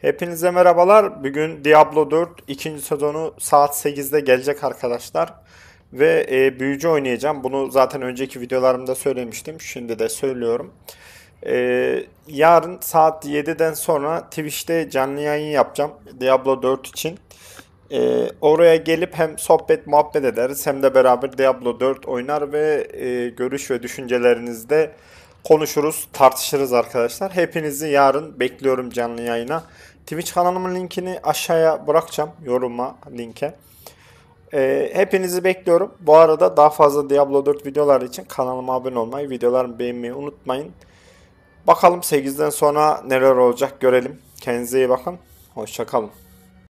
Hepinize merhabalar. Bugün Diablo 4 ikinci sezonu saat 8'de gelecek arkadaşlar. Ve e, büyücü oynayacağım. Bunu zaten önceki videolarımda söylemiştim. Şimdi de söylüyorum. E, yarın saat 7'den sonra Twitch'te canlı yayın yapacağım. Diablo 4 için. E, oraya gelip hem sohbet muhabbet ederiz hem de beraber Diablo 4 oynar ve e, görüş ve düşüncelerinizde konuşuruz, tartışırız arkadaşlar. Hepinizi yarın bekliyorum canlı yayına. Twitch kanalımın linkini aşağıya bırakacağım yoruma linke. E, hepinizi bekliyorum. Bu arada daha fazla Diablo 4 videolar için kanalıma abone olmayı, videolarımı beğenmeyi unutmayın. Bakalım 8'den sonra neler olacak görelim. Kendinize iyi bakın. Hoşçakalın.